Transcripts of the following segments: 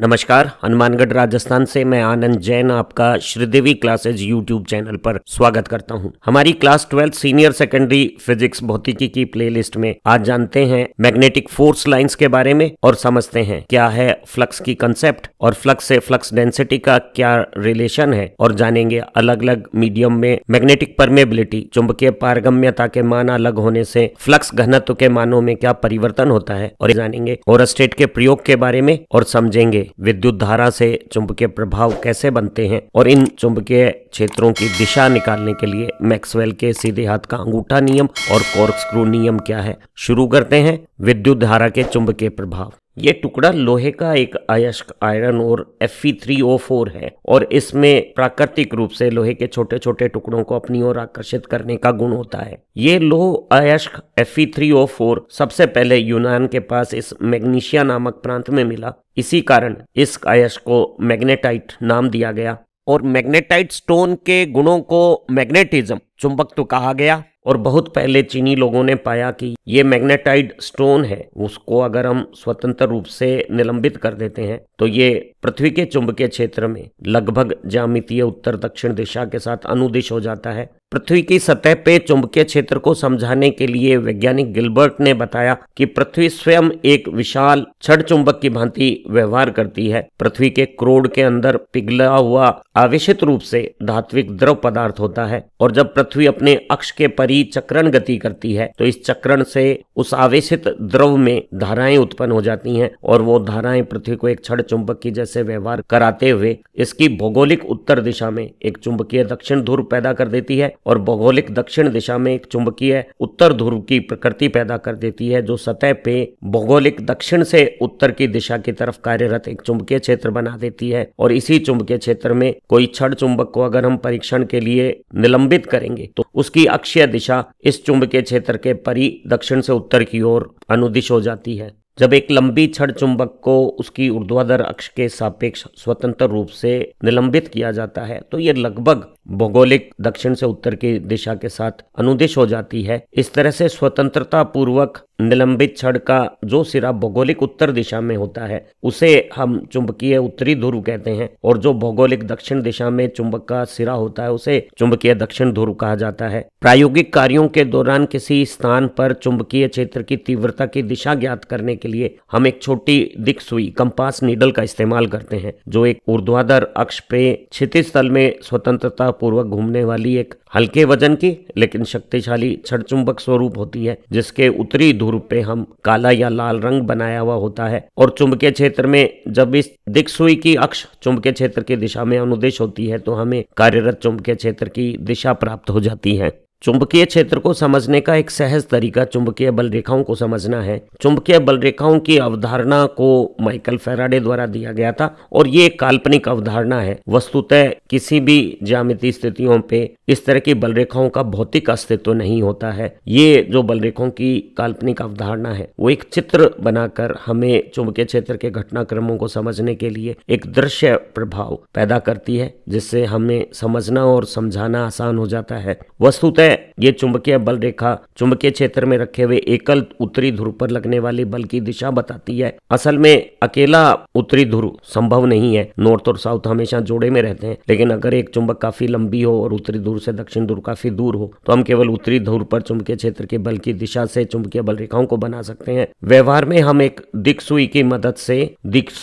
नमस्कार हनुमानगढ़ राजस्थान से मैं आनंद जैन आपका श्रीदेवी क्लासेज यूट्यूब चैनल पर स्वागत करता हूं। हमारी class twelfth senior secondary physics भौतिकी की प्लेलिस्ट में आज जानते हैं मैग्नेटिक फोर्स लाइंस के बारे में और समझते हैं क्या है फ्लक्स की कंसेप्ट और फ्लक्स से फ्लक्स डेंसिटी का क्या रिलेशन है और जानेंगे अलग अलग मीडियम में मैग्नेटिक परमेबिलिटी चुंबकीय पारगम्यता के मान अलग होने से फ्लक्स घनत्व के मानों में क्या परिवर्तन होता है और जानेंगे और स्टेट के प्रयोग के बारे में और समझेंगे विद्युत धारा से चुंबकीय प्रभाव कैसे बनते हैं और इन चुंबकीय क्षेत्रों की दिशा निकालने के लिए मैक्सवेल के सीधे हाथ का अंगूठा नियम और कॉर्क स्क्रू नियम क्या है शुरू करते हैं विद्युत धारा के चुंबकीय प्रभाव ये टुकड़ा लोहे का एक अयस्क आयरन और एफ थ्री ओ फोर है और इसमें प्राकृतिक रूप से लोहे के छोटे छोटे टुकड़ों को अपनी ओर आकर्षित करने का गुण होता है ये लोह अयस्क एफ थ्री ओ फोर सबसे पहले यूनान के पास इस मैग्नीशिया नामक प्रांत में मिला इसी कारण इस अयस्क को मैग्नेटाइट नाम दिया गया और मैग्नेटाइट स्टोन के गुणों को मैग्नेटिज्म चुंबक तो कहा गया और बहुत पहले चीनी लोगों ने पाया कि ये मैग्नेटाइड स्टोन है उसको अगर हम स्वतंत्र रूप से निलंबित कर देते हैं तो ये पृथ्वी के चुंबकीय क्षेत्र में लगभग जामितीय उत्तर दक्षिण दिशा के साथ अनुदिश हो जाता है पृथ्वी की सतह पे चुंबकीय क्षेत्र को समझाने के लिए वैज्ञानिक गिलबर्ट ने बताया कि पृथ्वी स्वयं एक विशाल छड़ चुंबक की भांति व्यवहार करती है पृथ्वी के क्रोड के अंदर पिघला हुआ आवेशित रूप से धात्विक द्रव पदार्थ होता है और जब पृथ्वी अपने अक्ष के परी चक्रण गति करती है तो इस चक्रण से उस आवेशित द्रव में धाराएं उत्पन्न हो जाती हैं और वो धाराएं पृथ्वी को एक छड़ चुंबक की जैसे से व्यवहार कराते हुए इसकी भौगोलिक उत्तर दिशा में एक चुंबकीय दक्षिण ध्रुव पैदा कर देती है और भौगोलिक दक्षिण दिशा में एक चुंबकीय उत्तर ध्रुव की प्रकृति पैदा कर देती है जो सतह पे भौगोलिक दक्षिण से उत्तर की दिशा की तरफ कार्यरत एक चुंबकीय क्षेत्र बना देती है और इसी चुंबकीय क्षेत्र में कोई छड़ चुंबक को अगर हम परीक्षण के लिए निलंबित करेंगे तो उसकी अक्षय दिशा इस चुंबकीय क्षेत्र के परी दक्षिण से उत्तर की ओर अनुदिश हो जाती है जब एक लंबी छड़ चुंबक को उसकी ऊर्ध्वाधर अक्ष के सापेक्ष स्वतंत्र रूप से निलंबित किया जाता है तो ये लगभग भौगोलिक दक्षिण से उत्तर की दिशा के साथ अनुदेश हो जाती है इस तरह से स्वतंत्रता पूर्वक निलंबित छड़ का जो सिरा भौगोलिक उत्तर दिशा में होता है उसे हम चुंबकीय उत्तरी ध्रुव कहते हैं और जो भौगोलिक दक्षिण दिशा में चुंबक का सिरा होता है उसे चुंबकीय दक्षिण ध्रुव कहा जाता है प्रायोगिक कार्यों के दौरान किसी स्थान पर चुंबकीय क्षेत्र की तीव्रता की दिशा ज्ञात करने के लिए हम एक छोटी दिख सुई कंपास नीडल का इस्तेमाल करते हैं जो एक ऊर्ध्वाधर अक्ष पे क्षितिज तल में स्वतंत्रता पूर्वक घूमने वाली एक हल्के वजन की लेकिन शक्तिशाली छड़ चुंबक स्वरूप होती है जिसके उत्तरी ध्रुव पे हम काला या लाल रंग बनाया हुआ होता है और चुंबकीय क्षेत्र में जब इस दिख सुई की अक्ष चुंबकीय क्षेत्र की दिशा में अनुदेश होती है तो हमें कार्यरत चुंबकीय क्षेत्र की दिशा प्राप्त हो जाती है चुंबकीय क्षेत्र को समझने का एक सहज तरीका चुंबकीय बल रेखाओं को समझना है चुंबकीय बल रेखाओं की अवधारणा को माइकल फेराडे द्वारा दिया गया था और ये एक काल्पनिक अवधारणा है वस्तुतः किसी भी ज्यामिति स्थितियों पे इस तरह की बल रेखाओं का भौतिक अस्तित्व नहीं होता है ये जो बल रेखाओं की काल्पनिक अवधारणा है वो एक चित्र बनाकर हमें चुंबकीय क्षेत्र के घटनाक्रमों को समझने के लिए एक दृश्य प्रभाव पैदा करती है जिससे हमें समझना और समझाना आसान हो जाता है वस्तुतः ये चुंबकीय बल रेखा चुंबकीय क्षेत्र में रखे हुए एकल उत्तरी ध्रुव पर लगने वाले बल की दिशा बताती है असल में अकेला उत्तरी ध्रुव संभव नहीं है नॉर्थ और साउथ हमेशा जोड़े में रहते हैं लेकिन अगर एक चुंबक काफी लंबी हो और उत्तरी ध्रुव से दक्षिण ध्रुव काफी दूर हो तो हम केवल उत्तरी ध्रुव पर चुंबकीय क्षेत्र के बल की दिशा से चुंबकीय बल रेखाओं को बना सकते हैं व्यवहार में हम एक सुई की मदद से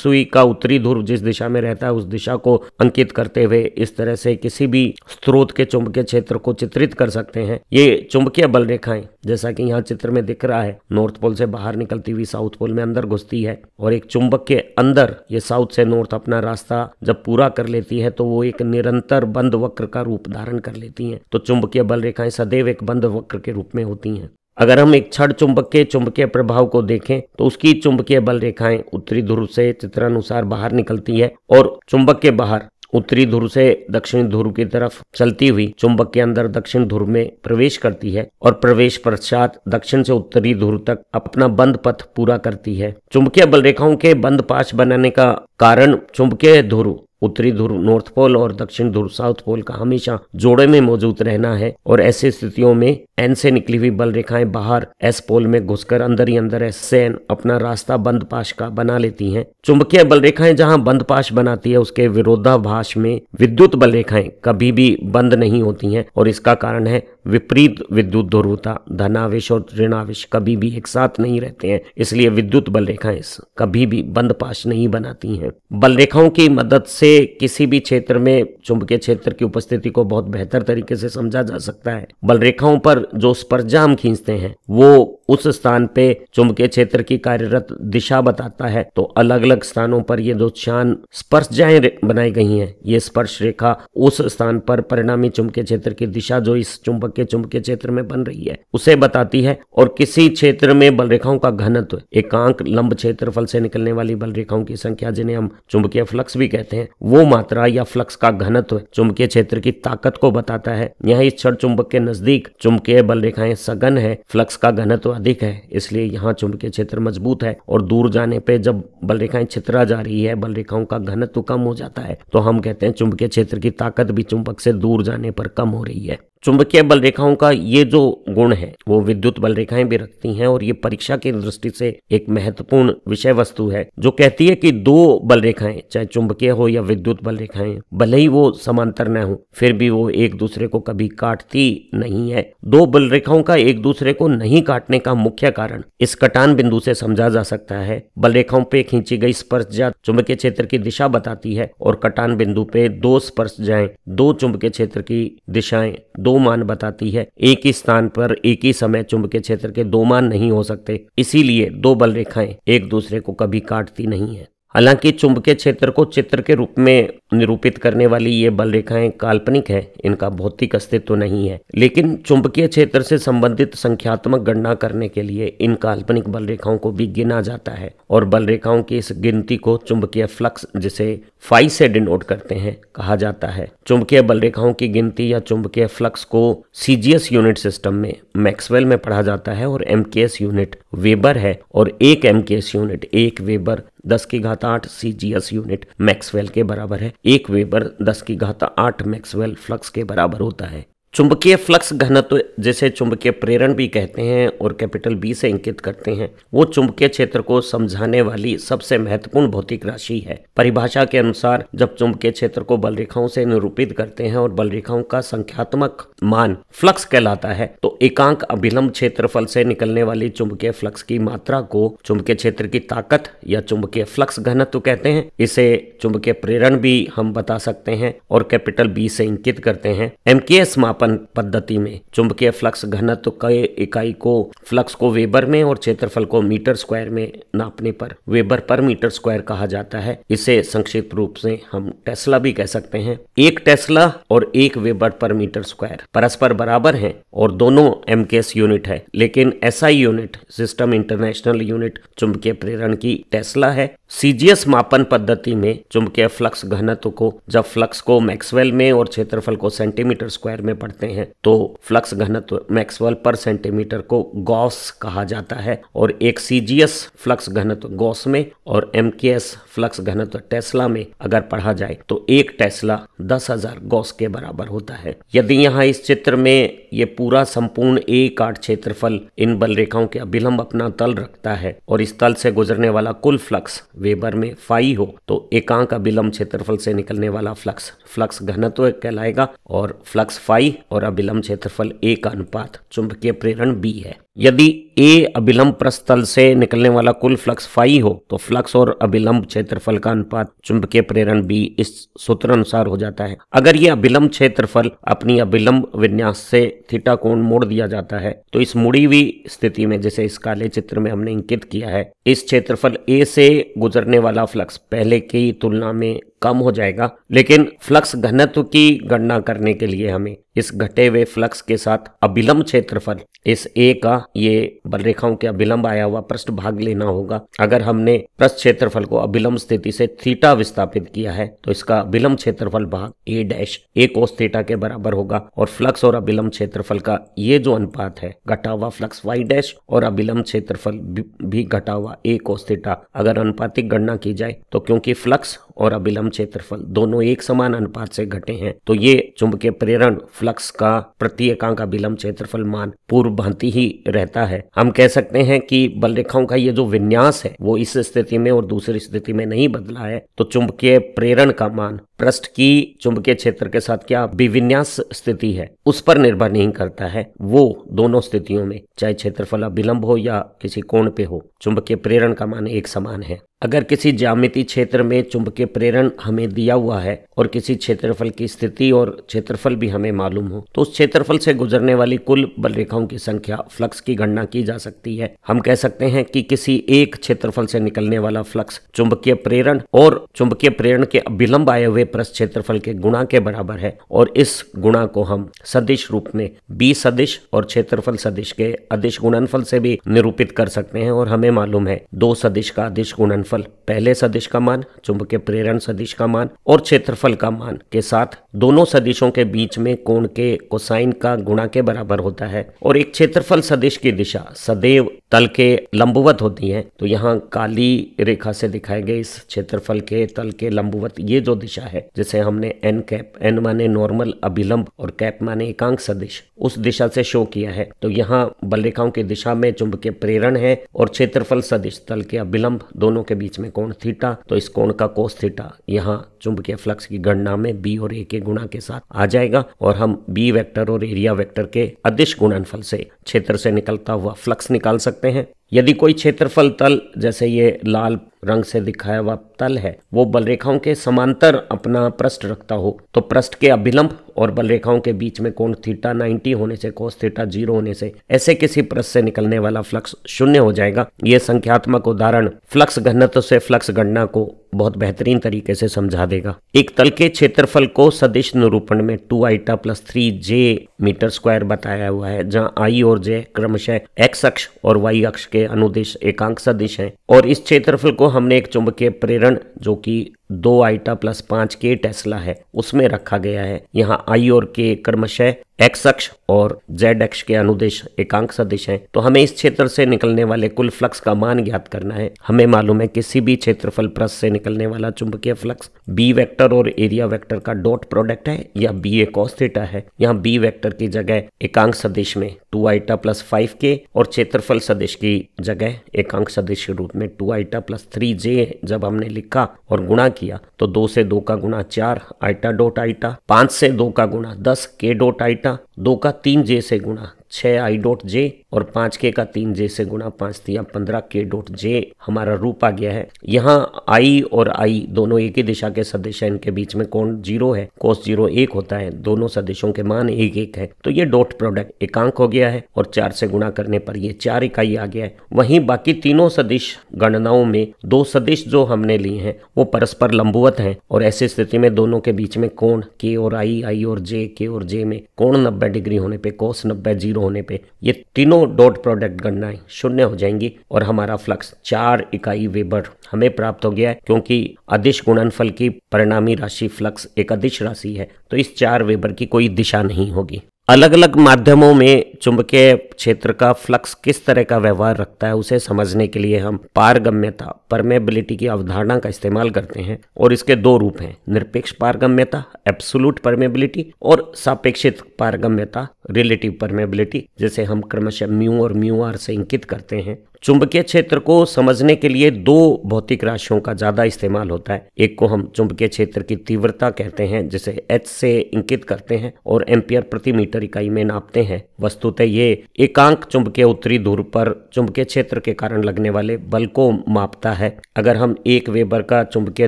सुई का उत्तरी ध्रुव जिस दिशा में रहता है उस दिशा को अंकित करते हुए इस तरह से किसी भी स्रोत के चुंबकीय क्षेत्र को चित्रित कर सकते सकते हैं ये चुंबकीय बल रेखाएं जैसा कि यहाँ चित्र में दिख रहा है नॉर्थ पोल से बाहर निकलती हुई साउथ पोल में अंदर घुसती है और एक चुंबक के अंदर ये साउथ से नॉर्थ अपना रास्ता जब पूरा कर लेती है तो वो एक निरंतर बंद वक्र का रूप धारण कर लेती है तो चुंबकीय बल रेखाएं सदैव एक बंद वक्र के रूप में होती हैं अगर हम एक छड़ चुंबक के चुंबकीय प्रभाव को देखें तो उसकी चुंबकीय बल रेखाएं उत्तरी ध्रुव से चित्रानुसार बाहर निकलती है और चुंबक के बाहर उत्तरी ध्रुव से दक्षिण ध्रुव की तरफ चलती हुई चुंबक के अंदर दक्षिण ध्रुव में प्रवेश करती है और प्रवेश पश्चात दक्षिण से उत्तरी ध्रुव तक अपना बंद पथ पूरा करती है चुंबकीय बल रेखाओं के बंद पाश बनाने का कारण चुंबकीय ध्रुव उत्तरी ध्रुव नॉर्थ पोल और दक्षिण ध्रुव साउथ पोल का हमेशा जोड़े में मौजूद रहना है और ऐसी स्थितियों में एन से निकली हुई बल रेखाएं बाहर एस पोल में घुसकर अंदर ही अंदर एस से एन अपना रास्ता बंद पाश का बना लेती हैं चुंबकीय बल रेखाएं जहां बंद पाश बनाती है उसके विरोधाभास में विद्युत बल रेखाएं कभी भी बंद नहीं होती हैं और इसका कारण है विपरीत विद्युत ध्रुवता धनावेश और ऋणावेश कभी भी एक साथ नहीं रहते हैं इसलिए विद्युत बल रेखाएं कभी भी बंद पाश नहीं बनाती हैं बल रेखाओं की मदद से किसी भी क्षेत्र में चुंबकीय क्षेत्र की उपस्थिति को बहुत बेहतर तरीके से समझा जा सकता है बल रेखाओं पर जो स्पर्जा हम खींचते हैं वो उस स्थान पे चुंबकीय क्षेत्र की कार्यरत दिशा बताता है तो अलग अलग स्थानों पर ये दो स्पर्श जाए बनाई गई हैं ये स्पर्श रेखा उस स्थान पर परिणामी चुंबकीय क्षेत्र की दिशा जो इस चुंबक के चुंबकीय क्षेत्र में बन रही है उसे बताती है और किसी क्षेत्र में बल रेखाओं का घनत्व एकांक लंब क्षेत्रफल से निकलने वाली बल रेखाओं की संख्या जिन्हें हम चुंबकीय फ्लक्स भी कहते हैं वो मात्रा या फ्लक्स का घनत्व चुंबकीय क्षेत्र की ताकत को बताता है यहाँ इस क्षण चुंबक के नजदीक चुंबकीय बल रेखाएं सघन है फ्लक्स का घनत्व अधिक है इसलिए यहाँ चुंबकीय क्षेत्र मजबूत है और दूर जाने पे जब बल रेखाएं छितरा जा रही है बल रेखाओं का घनत्व कम हो जाता है तो हम कहते हैं चुंबकीय क्षेत्र की ताकत भी चुंबक से दूर जाने पर कम हो रही है चुंबकीय बल रेखाओं का ये जो गुण है वो विद्युत बल रेखाएं भी रखती हैं और ये परीक्षा की दृष्टि से एक महत्वपूर्ण विषय वस्तु है जो कहती है कि दो बल रेखाएं चाहे चुंबकीय हो या विद्युत बल रेखाएं भले ही वो समांतर न हो फिर भी वो एक दूसरे को कभी काटती नहीं है दो बल रेखाओं का एक दूसरे को नहीं काटने का मुख्य कारण इस कटान बिंदु से समझा जा सकता है बल रेखाओं पे खींची गई स्पर्श जा चुंबकीय क्षेत्र की दिशा बताती है और कटान बिंदु पे दो स्पर्श जाए दो चुंबकीय क्षेत्र की दिशाएं दो दो मान बताती है एक ही स्थान पर एक ही समय चुंबकीय क्षेत्र के दो मान नहीं हो सकते इसीलिए दो बल रेखाएं एक दूसरे को कभी काटती नहीं है हालांकि चुंबकीय क्षेत्र को चित्र के रूप में निरूपित करने वाली ये बल रेखाएं काल्पनिक हैं इनका भौतिक अस्तित्व तो नहीं है लेकिन चुंबकीय क्षेत्र से संबंधित संख्यात्मक गणना करने के लिए इन काल्पनिक बल रेखाओं को भी गिना जाता है और बल रेखाओं की इस गिनती को चुंबकीय फ्लक्स जिसे फाई से डिनोट करते हैं कहा जाता है चुंबकीय बल रेखाओं की गिनती या चुंबकीय फ्लक्स को सीजीएस यूनिट सिस्टम में मैक्सवेल में पढ़ा जाता है और एमकेएस यूनिट वेबर है और एक एमकेएस यूनिट एक वेबर दस की घात आठ सी यूनिट मैक्सवेल के बराबर है एक वेबर दस की घाता आठ मैक्सवेल फ्लक्स के बराबर होता है चुंबकीय फ्लक्स घनत्व जिसे चुंबकीय प्रेरण भी कहते हैं और कैपिटल बी से इंकित करते हैं वो चुंबकीय क्षेत्र को समझाने वाली सबसे महत्वपूर्ण भौतिक राशि है परिभाषा के अनुसार जब चुंबकीय क्षेत्र को बल रेखाओं से निरूपित करते हैं और बल रेखाओं का संख्यात्मक मान फ्लक्स कहलाता है तो एकांक अभिलंब क्षेत्रफल से निकलने वाली चुंबकीय फ्लक्स की मात्रा को चुंबकीय क्षेत्र की ताकत या चुंबकीय फ्लक्स घनत्व कहते हैं इसे चुंबकीय प्रेरण भी हम बता सकते हैं और कैपिटल बी से इंकित करते हैं एमकेएस माप मापन पद्धति में चुंबकीय फ्लक्स घनत्व के इकाई को फ्लक्स को वेबर में और क्षेत्रफल को मीटर स्क्वायर में नापने पर वेबर पर मीटर स्क्वायर कहा जाता है इसे संक्षिप्त रूप से हम टेस्ला भी कह सकते हैं एक टेस्ला और एक वेबर पर मीटर स्क्वायर परस्पर बराबर है और दोनों एम यूनिट है लेकिन S unit system international unit चुंबकीय प्रेरण की टेस्ला है सीजीएस मापन पद्धति में चुंबकीय फ्लक्स घनत्व को जब फ्लक्स को मैक्सवेल में और क्षेत्रफल को सेंटीमीटर स्क्वायर में पढ़ते हैं तो फ्लक्स घनत्व मैक्सवेल पर सेंटीमीटर को गॉस कहा जाता है और एक सीजीएस फ्लक्स घनत्व गॉस में और एमकेएस फ्लक्स घनत्व टेस्ला में अगर पढ़ा जाए तो एक टेस्ला दस हजार गॉस के बराबर होता है यदि यहाँ इस चित्र में ये पूरा संपूर्ण एक आठ क्षेत्रफल इन बल रेखाओं के अभिलंब अपना तल रखता है और इस तल से गुजरने वाला कुल फ्लक्स वेबर में फाई हो तो एकांक अभिलंब क्षेत्रफल से निकलने वाला फ्लक्स फ्लक्स घनत्व कहलाएगा और फ्लक्स फाई और अभिलंब क्षेत्रफल ए का अनुपात चुंबकीय प्रेरण बी है यदि ए अभिलंब प्रस्थल से निकलने वाला कुल फ्लक्स फाई हो तो फ्लक्स और अभिलंब क्षेत्रफल का अनुपात चुंबकीय प्रेरण बी इस सूत्र अनुसार हो जाता है अगर ये अभिलंब क्षेत्रफल अपनी अभिलंब विन्यास से थीटा कोण मोड़ दिया जाता है तो इस मुड़ी हुई स्थिति में जैसे इस काले चित्र में हमने अंकित किया है इस क्षेत्रफल ए से गुजरने वाला फ्लक्स पहले की तुलना में कम हो जाएगा लेकिन फ्लक्स घनत्व की गणना करने के लिए हमें इस घटे हुए फ्लक्स के साथ अभिलंब क्षेत्रफल इस ए का ये बल रेखाओं के अभिलंब आया हुआ पृष्ठ भाग लेना होगा अगर हमने पृष्ठ क्षेत्रफल को अभिलंब स्थिति से थीटा विस्थापित किया है तो इसका अभिलंब क्षेत्रफल भाग ए डैश ए कोस थीटा के बराबर होगा और फ्लक्स और अभिलंब क्षेत्रफल का ये जो अनुपात है घटा हुआ फ्लक्स वाई डैश और अभिलंब क्षेत्रफल भी घटा हुआ ए कोस थीटा अगर अनुपातिक गणना की जाए तो क्योंकि फ्लक्स और अभिलंब क्षेत्रफल दोनों एक समान अनुपात से घटे हैं तो ये चुंबकीय प्रेरण फ्लक्स का प्रत्येका का विलंब क्षेत्रफल मान पूर्व भांति ही रहता है हम कह सकते हैं कि बल रेखाओं का ये जो विन्यास है वो इस स्थिति में और दूसरी स्थिति में नहीं बदला है तो चुंबकीय प्रेरण का मान पृष्ठ की चुंबकीय क्षेत्र के साथ क्या विविन्यास स्थिति है उस पर निर्भर नहीं करता है वो दोनों स्थितियों में चाहे क्षेत्रफल विलंब हो या किसी कोण पे हो चुंबकीय प्रेरण का मान एक समान है अगर किसी ज्यामिति क्षेत्र में चुंबकीय प्रेरण हमें दिया हुआ है और किसी क्षेत्रफल की स्थिति और क्षेत्रफल भी हमें मालूम हो तो उस क्षेत्रफल से गुजरने वाली कुल बल रेखाओं की संख्या फ्लक्स की गणना की जा सकती है हम कह सकते हैं कि किसी एक क्षेत्रफल से निकलने वाला फ्लक्स चुंबकीय प्रेरण और चुंबकीय प्रेरण के विलंब आए हुए प्रस्थ क्षेत्रफल के गुणा के बराबर है और इस गुणा को हम सदिश रूप में बी सदिश और क्षेत्रफल सदिश के अदिश गुणनफल से भी निरूपित कर सकते हैं और हमें मालूम है दो सदिश का अदिश गुणनफल पहले सदिश का मान चुंब के प्रेरण सदिश का मान और क्षेत्रफल का मान के साथ दोनों सदिशों के बीच में कोण के कोसाइन का गुणा के बराबर होता है और एक क्षेत्रफल सदिश की दिशा सदैव तल के लंबवत होती है तो यहाँ काली रेखा से दिखाए गए इस क्षेत्रफल के तल के लंबवत ये जो दिशा है है जिसे हमने एन कैप एन माने नॉर्मल अभिलंब और कैप माने एकांक सदिश उस दिशा से शो किया है तो यहाँ बल रेखाओं की दिशा में चुंब के प्रेरण है और क्षेत्रफल सदिश तल के अभिलंब दोनों के बीच में कोण थीटा तो इस कोण का कोस थीटा यहाँ चुंबकीय फ्लक्स की गणना में बी और ए के गुणा के साथ आ जाएगा और हम बी वेक्टर और एरिया वेक्टर के अदिश गुणनफल से क्षेत्र से निकलता हुआ फ्लक्स निकाल सकते हैं यदि कोई क्षेत्रफल तल जैसे ये लाल रंग से दिखाया हुआ तल है वो बलरेखाओं के समांतर अपना पृष्ठ रखता हो तो पृष्ठ के अभिलंब और बल रेखाओं के बीच में कोण थीटा 90 होने से कोस थीटा जीरो होने से ऐसे किसी प्रस से निकलने वाला फ्लक्स शून्य हो जाएगा ये संख्यात्मक उदाहरण फ्लक्स घनत्व से फ्लक्स गणना को बहुत बेहतरीन तरीके से समझा देगा एक तल के क्षेत्रफल को सदिश निरूपण में two iota plus three J metre square बताया हुआ है जहाँ आई और जे क्रमशः एक्स अक्ष और वाई अक्ष के अनुदेश एकांक सदिश हैं और इस क्षेत्रफल को हमने एक चुंबकीय प्रेरण जो कि दो आइटा प्लस पांच के टेस्ला है उसमें रखा गया है यहाँ आई और के कर्मशय एक्स अक्ष और जेड अक्ष के अनुदेश एकांक सदिश हैं तो हमें इस क्षेत्र से निकलने वाले कुल फ्लक्स का मान ज्ञात करना है हमें मालूम है किसी भी क्षेत्रफल प्रस से निकलने वाला चुंबकीय फ्लक्स बी वेक्टर और एरिया वेक्टर का डॉट प्रोडक्ट है या बी ए कॉस थीटा है यहाँ बी वेक्टर की जगह एकांक सदिश में टू आइटा प्लस फाइव के और क्षेत्रफल सदिश की जगह एकांक सदिश के रूप में two iota plus three J जब हमने लिखा और गुणा किया तो दो से दो का गुणा चार आइटा डोट आइटा पांच से दो का गुणा दस के डॉट आईटा दो का तीन जे से गुणा छः आई डॉट जे और पाँच के का तीन जे से गुणा पाँच दिया पंद्रह के डॉट जे हमारा रूप आ गया है यहाँ आई और आई दोनों एक ही दिशा के सदिश इनके बीच में कोण जीरो है कोस जीरो एक होता है दोनों सदिशों के मान एक एक है तो ये डॉट प्रोडक्ट एकांक हो गया है और चार से गुणा करने पर ये चार इकाई आ गया है वहीं बाकी तीनों सदिश गणनाओं में दो सदिश जो हमने लिए हैं वो परस्पर लंबुवत हैं और ऐसी स्थिति में दोनों के बीच में कोण के और आई आई और जे के और जे में कोण नब्बे डिग्री होने पे कोस नब्बे जीरो होने पे ये तीनों डॉट प्रोडक्ट गणनाएं शून्य हो जाएंगी और हमारा फ्लक्स चार इकाई वेबर हमें प्राप्त हो गया है क्योंकि अदिश गुणनफल की परिणामी राशि फ्लक्स एक अदिश राशि है तो इस चार वेबर की कोई दिशा नहीं होगी अलग अलग माध्यमों में चुंबकीय क्षेत्र का फ्लक्स किस तरह का व्यवहार रखता है उसे समझने के लिए हम पारगम्यता परमेबिलिटी की अवधारणा का इस्तेमाल करते हैं और इसके दो रूप हैं निरपेक्ष पारगम्यता एब्सोलूट परमेबिलिटी और सापेक्षित पारगम्यता रिलेटिव परमेबिलिटी जैसे हम क्रमशः म्यू और म्यू आर से इंकित करते हैं चुंबकीय क्षेत्र को समझने के लिए दो भौतिक राशियों का ज्यादा इस्तेमाल होता है एक को हम चुंबकीय क्षेत्र की तीव्रता कहते हैं जिसे एच से इंकित करते हैं और एम्पियर प्रति मीटर इकाई में नापते हैं वस्तुतः ये एकांक चुंबकीय उत्तरी दूर पर चुंबकीय क्षेत्र के कारण लगने वाले बल को मापता है अगर हम एक वेबर का चुंबकीय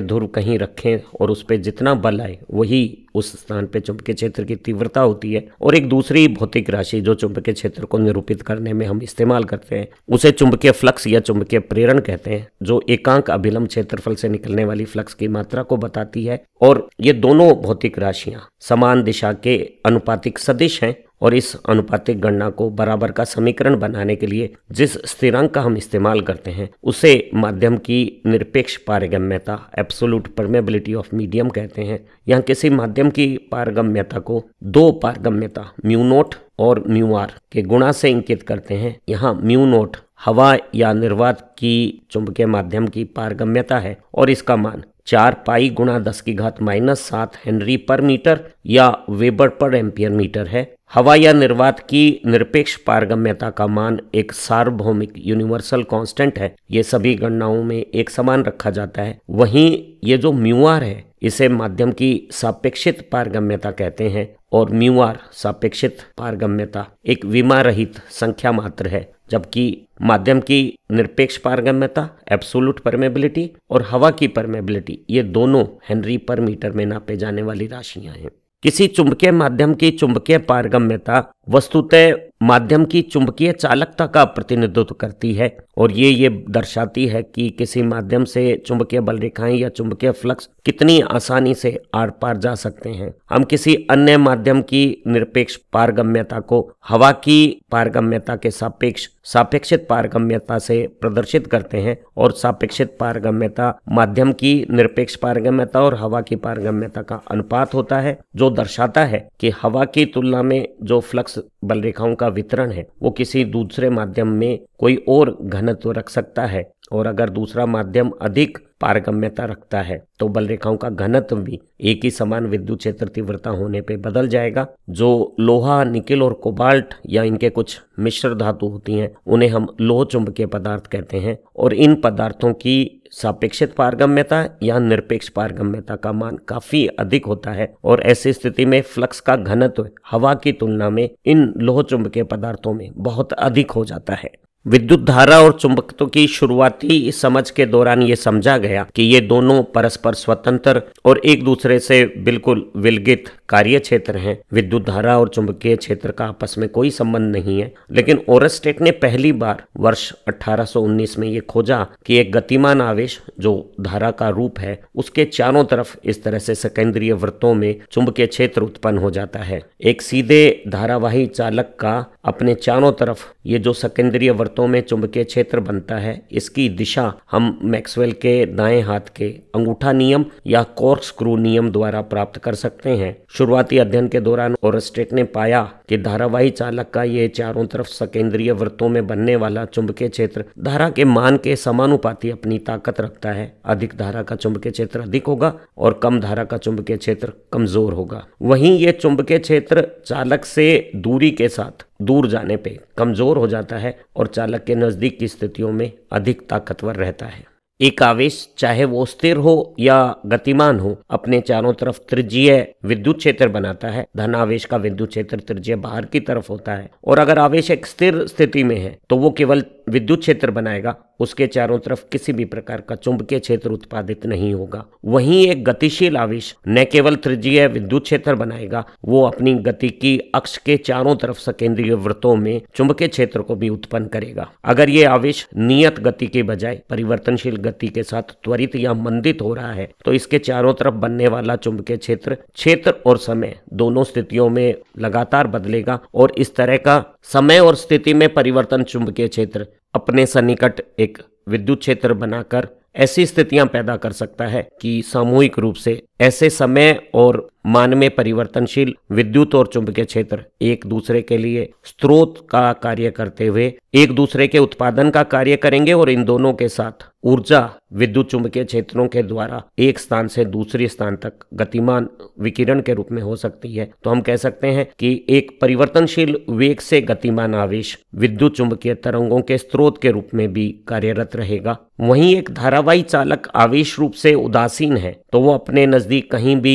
ध्रुव कहीं रखें और उस पर जितना बल आए वही उस स्थान पर चुंबकीय क्षेत्र की तीव्रता होती है और एक दूसरी भौतिक राशि जो चुंबकीय क्षेत्र को निरूपित करने में हम इस्तेमाल करते हैं उसे चुंबकीय फ्लक्स या चुंबकीय प्रेरण कहते हैं जो एकांक अभिलंब क्षेत्रफल से निकलने वाली फ्लक्स की मात्रा को बताती है और ये दोनों भौतिक राशियां समान दिशा के अनुपातिक सदिश हैं और इस अनुपातिक गणना को बराबर का समीकरण बनाने के लिए जिस स्थिरांक का हम इस्तेमाल करते हैं उसे माध्यम की निरपेक्ष पारगम्यता एब्सोलूट परमेबिलिटी ऑफ मीडियम कहते हैं या किसी माध्यम की पारगम्यता को दो पारगम्यता म्यूनोट और म्यूआर के गुणा से इंकित करते हैं यहाँ म्यूनोट हवा या निर्वात की चुंबकीय माध्यम की पारगम्यता है और इसका मान चार पाई गुणा दस की घात माइनस सात हेनरी पर मीटर या वेबर पर एम्पियर मीटर है हवाया निर्वात की निरपेक्ष पारगम्यता का मान एक सार्वभौमिक यूनिवर्सल कांस्टेंट है ये सभी गणनाओं में एक समान रखा जाता है वहीं ये जो म्यूआर है इसे माध्यम की सापेक्षित पारगम्यता कहते हैं और म्यूआर सापेक्षित पारगम्यता एक विमा रहित संख्या मात्र है जबकि माध्यम की निरपेक्ष पारगम्यता एब्सोलूट परमेबिलिटी और हवा की परमेबिलिटी ये दोनों हेनरी पर मीटर में नापे जाने वाली राशियां हैं किसी चुंबकीय माध्यम की चुंबकीय पारगम्यता वस्तुतः माध्यम की चुंबकीय चालकता का प्रतिनिधित्व करती है और ये ये दर्शाती है कि किसी माध्यम से चुंबकीय बल रेखाएं या चुंबकीय फ्लक्स कितनी आसानी से आर पार जा सकते हैं हम किसी अन्य माध्यम की निरपेक्ष पारगम्यता को हवा की पारगम्यता के सापेक्ष सापेक्षित पारगम्यता से प्रदर्शित करते हैं और सापेक्षित पारगम्यता माध्यम की निरपेक्ष पारगम्यता और हवा की पारगम्यता का अनुपात होता है जो दर्शाता है कि हवा की तुलना में जो फ्लक्स पास बल रेखाओं का वितरण है वो किसी दूसरे माध्यम में कोई और घनत्व रख सकता है और अगर दूसरा माध्यम अधिक पारगम्यता रखता है तो बल रेखाओं का घनत्व भी एक ही समान विद्युत क्षेत्र तीव्रता होने पर बदल जाएगा जो लोहा निकिल और कोबाल्ट या इनके कुछ मिश्र धातु होती हैं उन्हें हम लोह चुंबकीय पदार्थ कहते हैं और इन पदार्थों की सापेक्षित पारगम्यता या निरपेक्ष पारगम्यता का मान काफी अधिक होता है और ऐसी स्थिति में फ्लक्स का घनत्व हवा की तुलना में इन लोह चुंबकीय पदार्थों में बहुत अधिक हो जाता है विद्युत धारा और चुंबकत्व की शुरुआती समझ के दौरान ये समझा गया कि ये दोनों परस्पर स्वतंत्र और एक दूसरे से बिल्कुल विलगित कार्य क्षेत्र हैं विद्युत धारा और चुंबकीय क्षेत्र का आपस में कोई संबंध नहीं है लेकिन ओरस्टेट ने पहली बार वर्ष 1819 में ये खोजा कि एक गतिमान आवेश जो धारा का रूप है उसके चारों तरफ इस तरह से सकेंद्रीय वृत्तों में चुंबकीय क्षेत्र उत्पन्न हो जाता है एक सीधे धारावाही चालक का अपने चारों तरफ ये जो सकेंद्रीय वृत्तों में चुंबकीय क्षेत्र बनता है इसकी दिशा हम मैक्सवेल के दाएं हाथ के अंगूठा नियम या कोर्क स्क्रू नियम द्वारा प्राप्त कर सकते हैं शुरुआती अध्ययन के दौरान और ने पाया कि धारावाही चालक का ये चारों तरफ सकेंद्रीय वृत्तों में बनने वाला चुंबकीय क्षेत्र धारा के मान के समानुपाती अपनी ताकत रखता है अधिक धारा का चुंबकीय क्षेत्र अधिक होगा और कम धारा का चुंबकीय क्षेत्र कमजोर होगा वहीं ये चुंबकीय क्षेत्र चालक से दूरी के साथ दूर जाने पे कमजोर हो जाता है और चालक के नजदीक की स्थितियों में अधिक ताकतवर रहता है एक आवेश चाहे वो स्थिर हो या गतिमान हो अपने चारों तरफ त्रिज्यीय विद्युत क्षेत्र बनाता है धन आवेश का विद्युत क्षेत्र त्रिज्यीय बाहर की तरफ होता है और अगर आवेश एक स्थिर स्थिति में है तो वो केवल विद्युत क्षेत्र बनाएगा उसके चारों तरफ किसी भी प्रकार का चुंबकीय क्षेत्र उत्पादित नहीं होगा वहीं एक गतिशील आवेश न केवल त्रिज्यीय विद्युत क्षेत्र बनाएगा वो अपनी गति की अक्ष के चारों तरफ सकेंद्रीय वृत्तों में चुंबकीय क्षेत्र को भी उत्पन्न करेगा अगर ये आवेश नियत गति के बजाय परिवर्तनशील गति गति के साथ त्वरित या मंदित हो रहा है तो इसके चारों तरफ बनने वाला चुंबकीय क्षेत्र क्षेत्र और समय दोनों स्थितियों में लगातार बदलेगा और इस तरह का समय और स्थिति में परिवर्तन चुंबकीय क्षेत्र अपने सन्निकट एक विद्युत क्षेत्र बनाकर ऐसी स्थितियां पैदा कर सकता है कि सामूहिक रूप से ऐसे समय और मान में परिवर्तनशील विद्युत और चुंबकीय क्षेत्र एक दूसरे के लिए स्रोत का कार्य करते हुए एक दूसरे के उत्पादन का कार्य करेंगे और इन दोनों के साथ ऊर्जा विद्युत चुंबकीय क्षेत्रों के द्वारा एक स्थान से दूसरे स्थान तक गतिमान विकिरण के रूप में हो सकती है तो हम कह सकते हैं कि एक परिवर्तनशील वेग से गतिमान आवेश विद्युत चुंबकीय तरंगों के स्रोत के रूप में भी कार्यरत रहेगा वहीं एक धारावाही चालक आवेश रूप से उदासीन है तो वो अपने नजदीक कहीं भी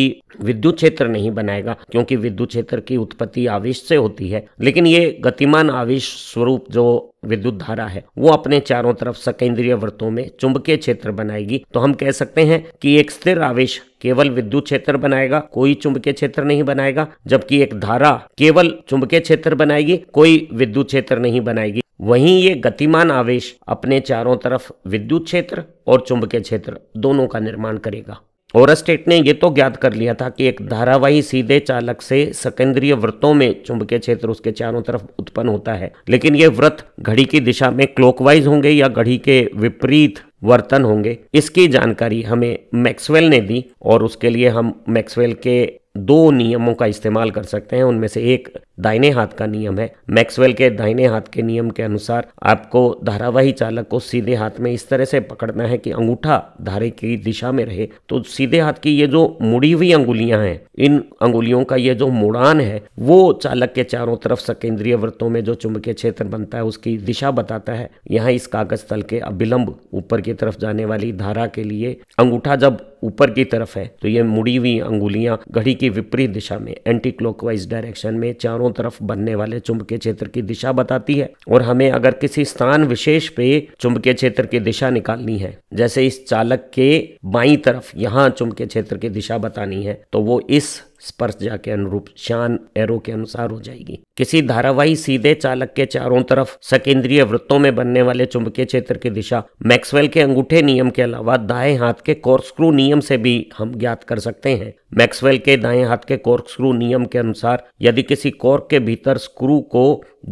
विद्युत क्षेत्र नहीं बनाएगा क्योंकि विद्युत क्षेत्र की उत्पत्ति आवेश से होती है लेकिन ये गतिमान आवेश स्वरूप जो विद्युत धारा है वो अपने चारों तरफ सकेंद्रीय वृत्तों में चुंबकीय क्षेत्र बनाएगी तो हम कह सकते हैं कि एक स्थिर आवेश केवल विद्युत क्षेत्र बनाएगा कोई चुंबकीय क्षेत्र नहीं बनाएगा जबकि एक धारा केवल चुंबकीय क्षेत्र बनाएगी कोई विद्युत क्षेत्र नहीं बनाएगी वहीं ये गतिमान आवेश अपने चारों तरफ विद्युत क्षेत्र और चुंबकीय क्षेत्र दोनों का निर्माण करेगा स्टेट ने ये तो ज्ञात कर लिया था कि एक धारावाही सीधे चालक से सकेंद्रीय वृत्तों में चुंबकीय क्षेत्र उसके चारों तरफ उत्पन्न होता है लेकिन ये व्रत घड़ी की दिशा में क्लॉकवाइज होंगे या घड़ी के विपरीत वर्तन होंगे इसकी जानकारी हमें मैक्सवेल ने दी और उसके लिए हम मैक्सवेल के दो नियमों का इस्तेमाल कर सकते हैं उनमें से एक दाहिने हाथ का नियम है मैक्सवेल के दाहिने हाथ के नियम के अनुसार आपको धारावाही चालक को सीधे हाथ में इस तरह से पकड़ना है कि अंगूठा धारे की दिशा में रहे तो सीधे हाथ की ये जो मुड़ी हुई अंगुलियां हैं इन अंगुलियों का ये जो मुड़ान है वो चालक के चारों तरफ सकेंद्रीय वृत्तों में जो चुंबकीय क्षेत्र बनता है उसकी दिशा बताता है यहाँ इस कागज तल के अविलंब ऊपर की तरफ जाने वाली धारा के लिए अंगूठा जब ऊपर की तरफ है तो ये मुड़ी हुई अंगुलियां घड़ी की विपरीत दिशा में एंटी क्लॉकवाइज डायरेक्शन में चारों तरफ बनने वाले चुंबकीय क्षेत्र की दिशा बताती है और हमें अगर किसी स्थान विशेष पे चुंबकीय क्षेत्र की दिशा निकालनी है जैसे इस चालक के बाई तरफ यहाँ चुंबकीय क्षेत्र की दिशा बतानी है तो वो इस स्पर्श जा के अनुरूप शान एरो के अनुसार हो जाएगी किसी धारावाही सीधे चालक के चारों तरफ सकेंद्रीय वृत्तों में बनने वाले चुंबकीय क्षेत्र की दिशा मैक्सवेल के अंगूठे नियम के अलावा दाएं हाथ के कोर्सक्रू नियम से भी हम ज्ञात कर सकते हैं मैक्सवेल के दाएं हाथ के कोर्क स्क्रू नियम के अनुसार यदि किसी कोर्क के भीतर स्क्रू को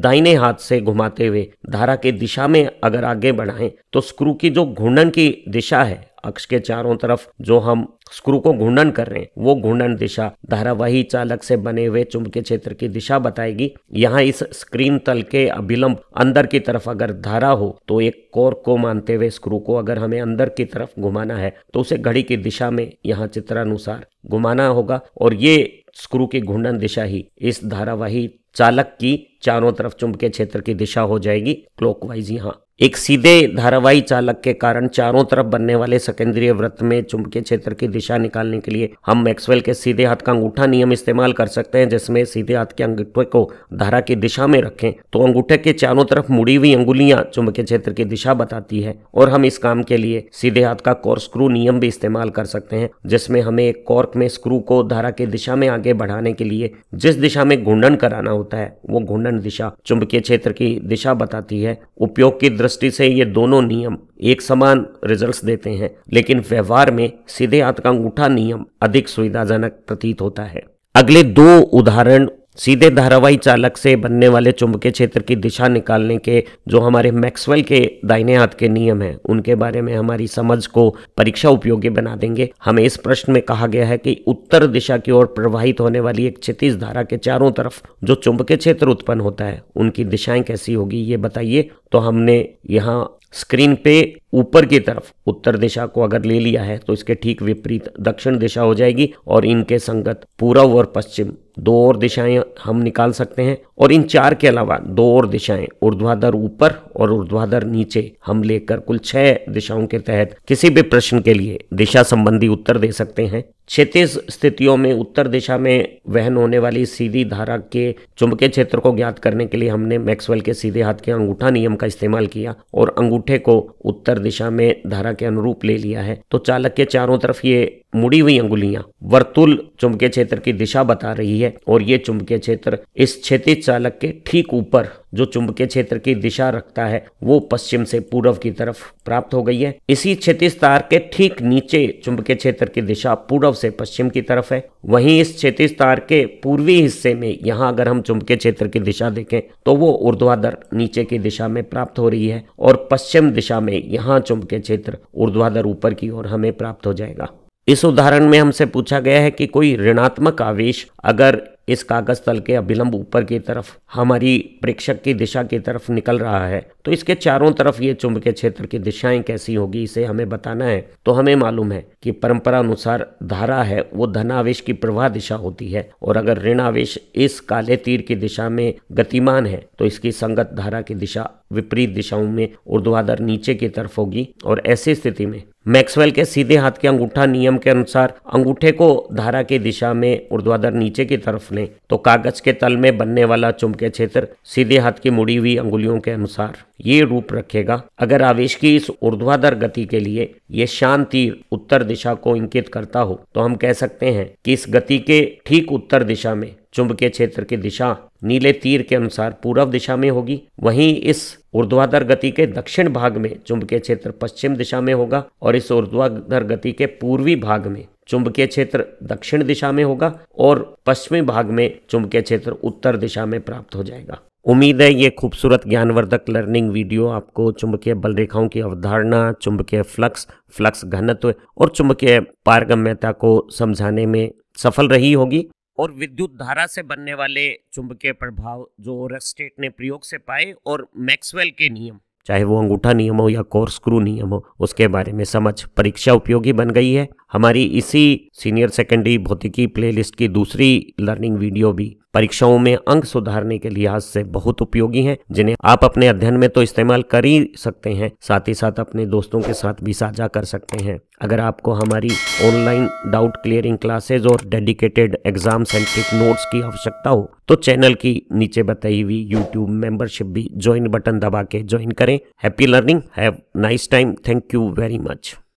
दाहिने हाथ से घुमाते हुए धारा की दिशा में अगर आगे बढ़ाएं तो स्क्रू की जो घूर्णन की दिशा है अक्ष के चारों तरफ जो हम स्क्रू को घूर्णन कर रहे हैं वो घूर्णन दिशा धारावाही चालक से बने हुए चुंबकीय क्षेत्र की दिशा बताएगी यहाँ इस स्क्रीन तल के अभिलंब अंदर की तरफ अगर धारा हो तो एक कोर्क को मानते हुए स्क्रू को अगर हमें अंदर की तरफ घुमाना है तो उसे घड़ी की दिशा में यहाँ चित्रानुसार घुमाना होगा और ये स्क्रू की घूर्णन दिशा ही इस धारावाही चालक की चारों तरफ चुंबकीय क्षेत्र की दिशा हो जाएगी क्लॉकवाइज यहाँ एक सीधे धारावाही चालक के कारण चारों तरफ बनने वाले सकेंद्रीय वृत्त में चुंबकीय क्षेत्र की दिशा निकालने के लिए हम मैक्सवेल के सीधे हाथ का अंगूठा नियम इस्तेमाल कर सकते हैं जिसमें सीधे हाथ के अंगूठे को धारा की दिशा में रखें तो अंगूठे के चारों तरफ मुड़ी हुई अंगुलियां चुंबकीय क्षेत्र की दिशा बताती है और हम इस काम के लिए सीधे हाथ का कोर स्क्रू नियम भी इस्तेमाल कर सकते हैं जिसमें हमें एक कॉर्क में स्क्रू को धारा की दिशा में आगे आगे बढ़ाने के लिए जिस दिशा में घूर्णन कराना होता है वो घूर्णन दिशा चुंबकीय क्षेत्र की दिशा बताती है उपयोग की दृष्टि से ये दोनों नियम एक समान रिजल्ट्स देते हैं लेकिन व्यवहार में सीधे हाथ का अंगूठा नियम अधिक सुविधाजनक प्रतीत होता है अगले दो उदाहरण सीधे धारावाही चालक से बनने वाले चुंबकीय क्षेत्र की दिशा निकालने के जो हमारे मैक्सवेल के दाहिने हाथ के नियम हैं उनके बारे में हमारी समझ को परीक्षा उपयोगी बना देंगे हमें इस प्रश्न में कहा गया है कि उत्तर दिशा की ओर प्रवाहित होने वाली एक क्षितिज धारा के चारों तरफ जो चुंबकीय क्षेत्र उत्पन्न होता है उनकी दिशाएं कैसी होगी ये बताइए तो हमने यहाँ स्क्रीन पे ऊपर की तरफ उत्तर दिशा को अगर ले लिया है तो इसके ठीक विपरीत दक्षिण दिशा हो जाएगी और इनके संगत पूर्व और पश्चिम दो और दिशाएं हम निकाल सकते हैं और इन चार के अलावा दो और दिशाएं ऊर्ध्वाधर ऊपर और ऊर्ध्वाधर नीचे हम लेकर कुल छह दिशाओं के तहत किसी भी प्रश्न के लिए दिशा संबंधी उत्तर दे सकते हैं क्षेत्रीय स्थितियों में उत्तर दिशा में वहन होने वाली सीधी धारा के चुंबकीय क्षेत्र को ज्ञात करने के लिए हमने मैक्सवेल के सीधे हाथ के अंगूठा नियम का इस्तेमाल किया और अंगूठे को उत्तर दिशा में धारा के अनुरूप ले लिया है तो चालक के चारों तरफ ये मुड़ी हुई अंगुलियां वर्तुल चुंबकीय क्षेत्र की दिशा बता रही है और ये चुंबकीय क्षेत्र इस क्षेत्र चालक के ठीक ऊपर जो चुंबकीय क्षेत्र की दिशा रखता है वो पश्चिम से पूर्व की तरफ प्राप्त हो गई है इसी क्षेत्र तार के ठीक नीचे चुंबकीय क्षेत्र की दिशा पूर्व से पश्चिम की तरफ है वहीं इस क्षेत्र तार के पूर्वी हिस्से में यहाँ अगर हम चुंबकीय क्षेत्र की दिशा देखें तो वो ऊर्ध्वाधर नीचे की दिशा में प्राप्त हो रही है और पश्चिम दिशा में यहाँ चुंबकीय क्षेत्र ऊर्ध्वाधर ऊपर की ओर हमें प्राप्त हो जाएगा इस उदाहरण में हमसे पूछा गया है कि कोई ऋणात्मक आवेश अगर इस कागज तल के अभिलंब ऊपर की तरफ हमारी प्रेक्षक की दिशा की तरफ निकल रहा है तो इसके चारों तरफ ये चुंबकीय क्षेत्र की दिशाएं कैसी होगी इसे हमें बताना है तो हमें मालूम है कि परंपरा अनुसार धारा है वो धनावेश की प्रवाह दिशा होती है और अगर ऋणावेश इस काले तीर की दिशा में गतिमान है तो इसकी संगत धारा की दिशा विपरीत दिशाओं में ऊर्ध्वाधर नीचे की तरफ होगी और ऐसी स्थिति में मैक्सवेल के सीधे हाथ के अंगूठा नियम के अनुसार अंगूठे को धारा की दिशा में ऊर्ध्वाधर नीचे की तरफ लें तो कागज के तल में बनने वाला चुंबकीय क्षेत्र सीधे हाथ की मुड़ी हुई अंगुलियों के अनुसार ये रूप रखेगा अगर आवेश की इस ऊर्ध्वाधर गति के लिए ये शांति उत्तर दिशा को इंकित करता हो तो हम कह सकते हैं कि इस गति के ठीक उत्तर दिशा में चुंबकीय क्षेत्र की दिशा नीले तीर के अनुसार पूर्व दिशा में होगी वहीं इस ऊर्ध्वाधर गति के दक्षिण भाग में चुंबकीय क्षेत्र पश्चिम दिशा में होगा और इस ऊर्ध्वाधर गति के पूर्वी भाग में चुंबकीय क्षेत्र दक्षिण दिशा में होगा और पश्चिमी भाग में चुंबकीय क्षेत्र उत्तर दिशा में प्राप्त हो जाएगा उम्मीद है ये खूबसूरत ज्ञानवर्धक लर्निंग वीडियो आपको चुंबकीय बल रेखाओं की अवधारणा चुंबकीय फ्लक्स फ्लक्स घनत्व और चुंबकीय पारगम्यता को समझाने में सफल रही होगी और विद्युत धारा से बनने वाले चुंबकीय प्रभाव जो रेस्टेट ने प्रयोग से पाए और मैक्सवेल के नियम चाहे वो अंगूठा नियम हो या कोर्स क्रू नियम हो उसके बारे में समझ परीक्षा उपयोगी बन गई है हमारी इसी सीनियर सेकेंडरी भौतिकी प्लेलिस्ट की दूसरी लर्निंग वीडियो भी परीक्षाओं में अंक सुधारने के लिहाज से बहुत उपयोगी हैं जिन्हें आप अपने अध्ययन में तो इस्तेमाल कर ही सकते हैं साथ ही साथ अपने दोस्तों के साथ भी साझा कर सकते हैं अगर आपको हमारी ऑनलाइन डाउट क्लियरिंग क्लासेज और डेडिकेटेड एग्जाम सेंट्रिक नोट्स की आवश्यकता हो तो चैनल की नीचे बताई हुई यूट्यूब मेंबरशिप भी ज्वाइन बटन दबा के ज्वाइन करें happy learning have nice time thank you very much